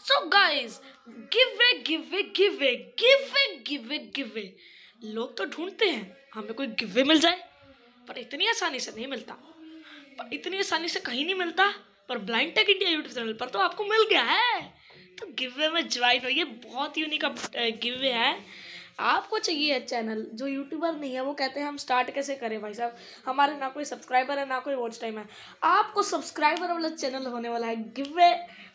सो guys giveaway giveaway giveaway giveaway giveaway giveaway लोग तो ढूंढते हैं हमें कोई गिवे मिल जाए पर इतनी आसानी से नहीं मिलता पर इतनी आसानी से कहीं नहीं मिलता पर blind tech India YouTube channel पर तो आपको मिल गया है तो गिवे में ज्वाइन ये बहुत यूनिक गिवे है आपको चाहिए चैनल जो यूट्यूबर नहीं है वो कहते हैं हम स्टार्ट कैसे करें भाई साहब हमारे ना कोई सब्सक्राइबर है ना कोई वॉच टाइम है आपको सब्सक्राइबर वाला चैनल होने वाला है गिवे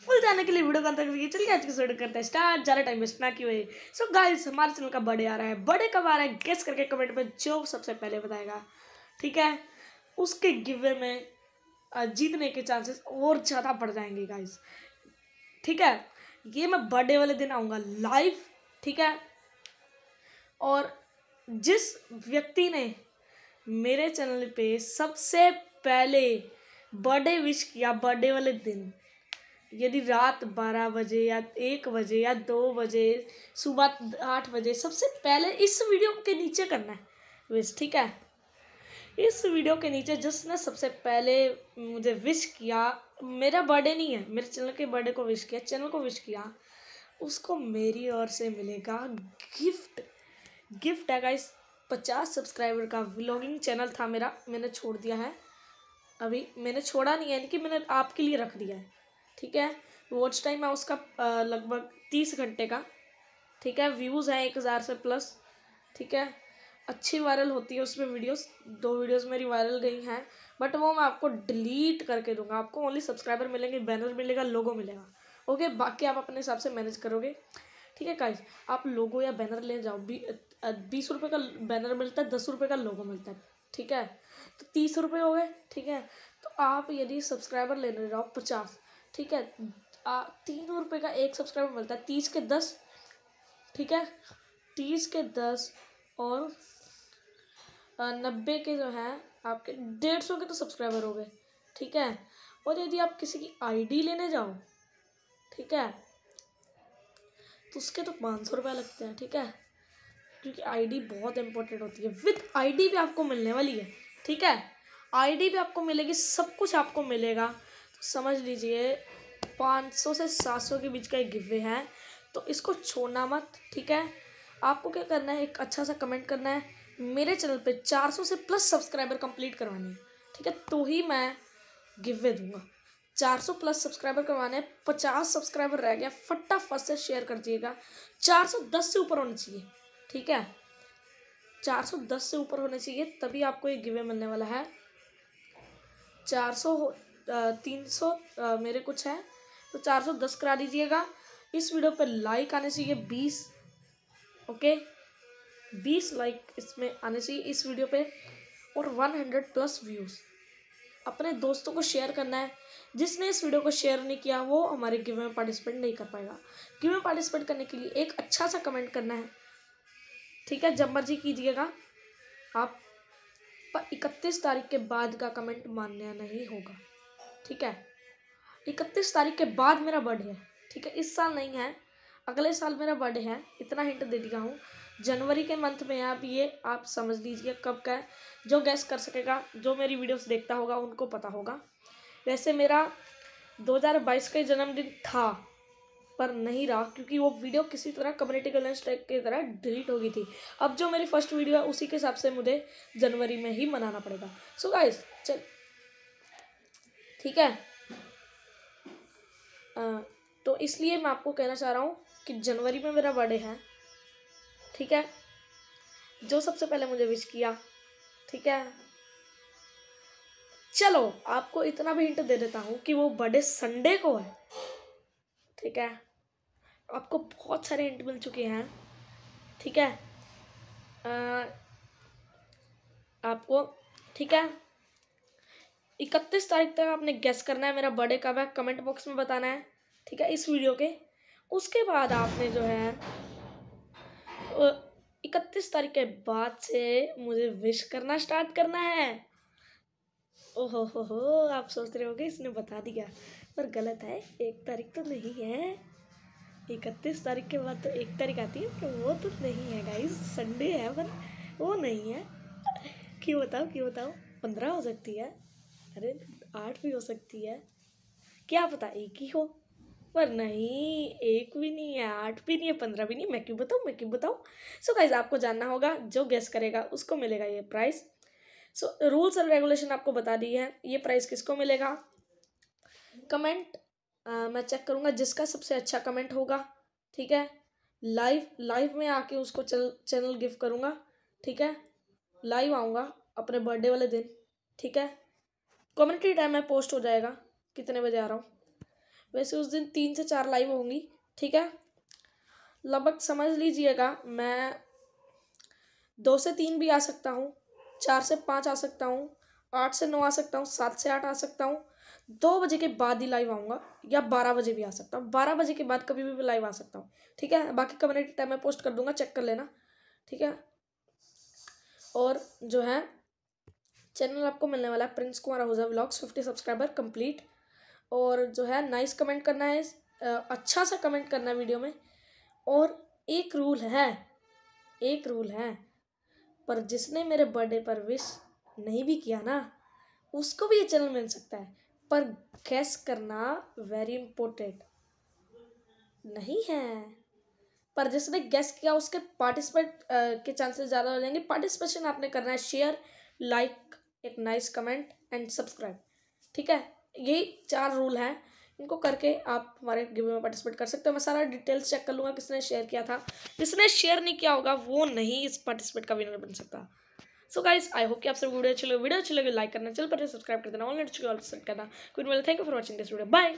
फुल जाने के लिए वीडियो बनता है चलिए आज की वीडियो करते हैं स्टार्ट ज़्यादा टाइम वेस्ट ना क्यों सो गाइस हमारे चैनल का बड़े आ रहा है बड़े कब आ रहा है गेस करके कमेंट में जो सबसे पहले बताएगा ठीक है उसके गिवे में जीतने के चांसेस और ज़्यादा बढ़ जाएंगे गाइज ठीक है ये मैं बर्थडे वाले दिन आऊँगा लाइव ठीक है और जिस व्यक्ति ने मेरे चैनल पे सबसे पहले बर्थडे विश किया बर्थडे वाले दिन यदि रात बारह बजे या एक बजे या दो बजे सुबह आठ बजे सबसे पहले इस वीडियो के नीचे करना है विश ठीक है इस वीडियो के नीचे जिसने सबसे पहले मुझे विश किया मेरा बर्थडे नहीं है मेरे चैनल के बर्थडे को विश किया चैनल को विश किया उसको मेरी ओर से मिलेगा गिफ्ट गिफ्ट है गाइस पचास सब्सक्राइबर का व्लॉगिंग चैनल था मेरा मैंने छोड़ दिया है अभी मैंने छोड़ा नहीं है यानी कि मैंने आपके लिए रख दिया है ठीक है वॉच टाइम है उसका लगभग तीस घंटे का ठीक है व्यूज़ हैं एक हज़ार से प्लस ठीक है अच्छी वायरल होती है उसमें वीडियोस दो वीडियोस मेरी वायरल गई हैं बट वो मैं आपको डिलीट करके दूंगा आपको ओनली सब्सक्राइबर मिलेंगे बैनर मिलेगा लोगो मिलेगा ओके बाकी आप अपने हिसाब से मैनेज करोगे ठीक है काइज आप लोगो या बैनर ले जाओ भी बीस रुपये का बैनर मिलता है दस रुपये का लोगो मिलता है ठीक है तो तीस रुपये हो गए ठीक है तो आप यदि सब्सक्राइबर लेने जाओ पचास ठीक है तीन रुपये का एक सब्सक्राइबर मिलता है तीस के दस ठीक है तीस के दस और नब्बे के जो है आपके डेढ़ सौ के तो सब्सक्राइबर हो गए ठीक है और यदि आप किसी की आईडी लेने जाओ ठीक है तो उसके तो पाँच सौ रुपये लगते हैं ठीक है क्योंकि आईडी बहुत इंपॉर्टेंट होती है विद आईडी भी आपको मिलने वाली है ठीक है आईडी भी आपको मिलेगी सब कुछ आपको मिलेगा तो समझ लीजिए 500 से 700 के बीच का एक गिवे है तो इसको छोड़ना मत ठीक है आपको क्या करना है एक अच्छा सा कमेंट करना है मेरे चैनल पे 400 से प्लस सब्सक्राइबर कंप्लीट करवानी है ठीक है तो ही मैं गिवे दूंगा 400 प्लस सब्सक्राइबर करवाने पचास 50 सब्सक्राइबर रह गया फटाफट से शेयर कर दिएगा 410 से ऊपर होना चाहिए ठीक है चार सौ दस से ऊपर होने चाहिए तभी आपको ये गिवे मिलने वाला है चार सौ तीन सौ मेरे कुछ है तो चार सौ दस करा दीजिएगा इस वीडियो पर लाइक आने चाहिए बीस ओके बीस लाइक इसमें आने चाहिए इस वीडियो पे और वन हंड्रेड प्लस व्यूज़ अपने दोस्तों को शेयर करना है जिसने इस वीडियो को शेयर नहीं किया वो हमारे गिवे में पार्टिसिपेट नहीं कर पाएगा गिवे में पार्टिसिपेट करने के लिए एक अच्छा सा कमेंट करना है ठीक है जब मर्जी कीजिएगा आप पर इकतीस तारीख के बाद का कमेंट मान्य नहीं होगा ठीक है इकतीस तारीख के बाद मेरा बर्थडे है ठीक है इस साल नहीं है अगले साल मेरा बर्थडे है इतना हिंट दे दिया हूँ जनवरी के मंथ में आप ये आप समझ लीजिए कब का है जो गैस कर सकेगा जो मेरी वीडियोस देखता होगा उनको पता होगा वैसे मेरा 2022 का जन्मदिन था पर नहीं रहा क्योंकि वो वीडियो किसी तरह कम्युनिटी कल्याण स्ट्राइक की तरह डिलीट हो गई थी अब जो मेरी फर्स्ट वीडियो है उसी के हिसाब से मुझे जनवरी में ही मनाना पड़ेगा सो गाइस चल ठीक है आ, तो इसलिए मैं आपको कहना चाह रहा हूँ कि जनवरी में मेरा बर्थडे है ठीक है जो सबसे पहले मुझे विश किया ठीक है चलो आपको इतना भी हिंट दे देता हूँ कि वो बर्थडे संडे को है ठीक है आपको बहुत सारे हिंट मिल चुके हैं ठीक है आ, आपको ठीक है इकतीस तारीख तक आपने गेस करना है मेरा बर्थडे कब है कमेंट बॉक्स में बताना है ठीक है इस वीडियो के उसके बाद आपने जो है इकतीस तारीख के बाद से मुझे विश करना स्टार्ट करना है ओहो हो हो आप सोच रहे होगे इसने बता दिया पर गलत है एक तारीख तो नहीं है इकतीस तारीख के बाद तो एक तारीख आती है तो वो तो नहीं है गाइस संडे है पर वो नहीं है क्यों बताओ क्यों बताओ पंद्रह हो सकती है अरे आठ भी हो सकती है क्या पता एक ही हो पर नहीं एक भी नहीं है आठ भी नहीं है पंद्रह भी नहीं मैं क्यों बताऊँ मैं क्यों बताऊँ सो गाइज आपको जानना होगा जो गेस करेगा उसको मिलेगा ये prize so rules and regulation आपको बता दी है ये प्राइस किसको मिलेगा कमेंट आ, मैं चेक करूँगा जिसका सबसे अच्छा कमेंट होगा ठीक है लाइव लाइव में आके उसको चल, चैनल गिफ्ट करूँगा ठीक है लाइव आऊँगा अपने बर्थडे वाले दिन ठीक है कम्युनिटी टाइम में पोस्ट हो जाएगा कितने बजे आ रहा हूँ वैसे उस दिन तीन से चार लाइव होंगी ठीक है लगभग समझ लीजिएगा मैं दो से तीन भी आ सकता हूँ चार से पाँच आ सकता हूँ आठ से नौ आ सकता हूँ सात से आठ आ सकता हूँ दो बजे के बाद ही लाइव आऊँगा या बारह बजे भी आ सकता हूँ बारह बजे के बाद कभी भी लाइव आ सकता हूँ ठीक है बाकी कम्युनिटी टाइम में पोस्ट कर दूंगा चेक कर लेना ठीक है और जो है चैनल आपको मिलने वाला है Prince Kumar Ahuja blogs fifty subscriber complete और जो है नाइस कमेंट करना है अच्छा सा कमेंट करना है वीडियो में और एक रूल है एक रूल है पर जिसने मेरे बर्थडे पर विश नहीं भी किया ना उसको भी ये चैनल मिल सकता है पर गैस करना वेरी इम्पोर्टेंट नहीं है पर जिसने गैस किया उसके पार्टिसिपेट के चांसेस ज़्यादा हो जाएंगे पार्टिसिपेशन आपने करना है शेयर लाइक एक नाइस कमेंट एंड सब्सक्राइब ठीक है ये चार रूल हैं इनको करके आप हमारे गेम में पार्टिसिपेट कर सकते हो मैं सारा डिटेल्स चेक कर लूँगा किसने शेयर किया था जिसने शेयर नहीं किया होगा वो नहीं इस पार्टिसिपेट का विनर बन सकता सो गाइज आई होप कि आप सब वीडियो अच्छी लगे वीडियो अच्छी लगे लाइक करना चल पर सब्सक्राइब कर देना ऑनलाइन करना thank you for watching this video bye